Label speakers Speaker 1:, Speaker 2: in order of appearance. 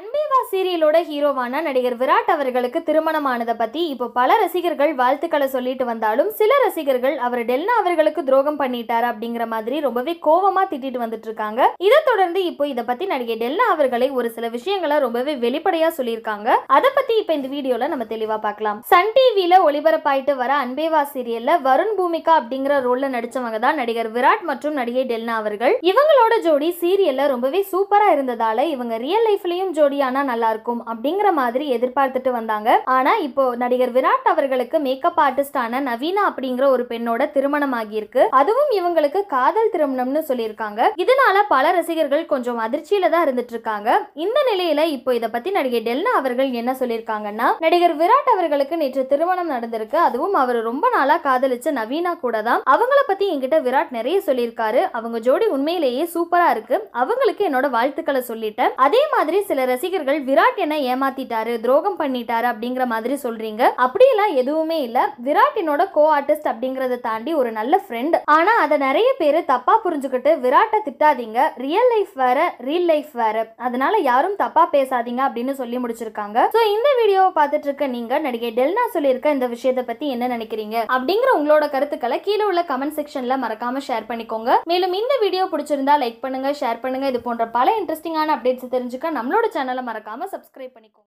Speaker 1: அன்பேவா சீரியலோட ஹீரோவான நடிகர் விராட் அவர்களுக்கு திருமணமானதை பற்றி இப்போ பல ரசிகர்கள் வாழ்த்துக்களை சொல்லிட்டு வந்தாலும் சில ரசிகர்கள் அவர் டெல்னா அவர்களுக்கு துரோகம் பண்ணிட்டாரு அப்படிங்கிற மாதிரி ரொம்பவே கோவமா திட்டிட்டு வந்துட்டு இருக்காங்க இதை தொடர்ந்து இப்போ இதை பத்தி நடிகை டெல்னா அவர்களை ஒரு சில விஷயங்களை ரொம்பவே வெளிப்படையா சொல்லியிருக்காங்க அதை பத்தி இப்போ இந்த வீடியோல நம்ம தெளிவா பார்க்கலாம் சன் டிவியில ஒளிபரப்பாயிட்டு வர அன்பேவா சீரியல்ல வருண் பூமிகா அப்படிங்கிற ரோல்ல நடிச்சவங்க தான் நடிகர் விராட் மற்றும் நடிகை டெல்னா அவர்கள் இவங்களோட ஜோடி சீரியல்ல ரொம்பவே சூப்பரா இருந்ததால இவங்க ரியல் லைஃப்லயும் ஜோடி ஜோடியானா நல்லா இருக்கும் அப்படிங்கிற மாதிரி எதிர்பார்த்துட்டு வந்தாங்க ஆனா இப்போ நடிகர் விராட் அவர்களுக்கு மேக்கப் ஆர்டிஸ்டான நவீனா அப்படிங்கிற ஒரு பெண்ணோட திருமணம் ஆகியிருக்கு அதுவும் இவங்களுக்கு காதல் திருமணம்னு சொல்லியிருக்காங்க இதனால பல ரசிகர்கள் கொஞ்சம் அதிர்ச்சியில தான் இருந்துட்டு இருக்காங்க இந்த நிலையில இப்போ இதை பத்தி நடிகை டெல்னா அவர்கள் என்ன சொல்லியிருக்காங்கன்னா நடிகர் விராட் அவர்களுக்கு நேற்று திருமணம் நடந்திருக்கு அதுவும் அவர் ரொம்ப நாளா காதலிச்ச நவீனா கூட தான் அவங்கள பத்தி என்கிட்ட விராட் நிறைய சொல்லியிருக்காரு அவங்க ஜோடி உண்மையிலேயே சூப்பரா இருக்கு அவங்களுக்கு என்னோட வாழ்த்துக்களை சொல்லிட்டேன் அதே மாதிரி சில ரசிகர்கள் விராட் என்ன ஏமாத்திட்டாரு துரோகம் பண்ணிட்டாரு அப்படிங்கிற மாதிரி சொல்றீங்க அப்படியெல்லாம் எதுவுமே இல்ல விராட்டினோட கோ ஆர்டிஸ்ட் அப்படிங்கறத தாண்டி ஒரு நல்ல ஃப்ரெண்ட் ஆனா அதை நிறைய பேர் தப்பா புரிஞ்சுக்கிட்டு விராட்டை திட்டாதீங்க ரியல் லைஃப் வேற ரீல் லைஃப் வேற அதனால யாரும் தப்பா பேசாதீங்க அப்படின்னு சொல்லி முடிச்சிருக்காங்க ஸோ இந்த வீடியோவை பார்த்துட்டு இருக்க நீங்க நடிகை டெல்னா சொல்லியிருக்க இந்த விஷயத்தை பத்தி என்ன நினைக்கிறீங்க அப்படிங்கிற உங்களோட கருத்துக்களை கீழே உள்ள கமெண்ட் செக்ஷன்ல மறக்காம ஷேர் பண்ணிக்கோங்க மேலும் இந்த வீடியோ பிடிச்சிருந்தா லைக் பண்ணுங்க ஷேர் பண்ணுங்க இது போன்ற பல இன்ட்ரெஸ்டிங்கான அப்டேட்ஸ் தெரிஞ்சுக்க நம்மளோட சேனலை மறக்காமல் சப்ஸ்கிரைப் பண்ணிக்கோங்க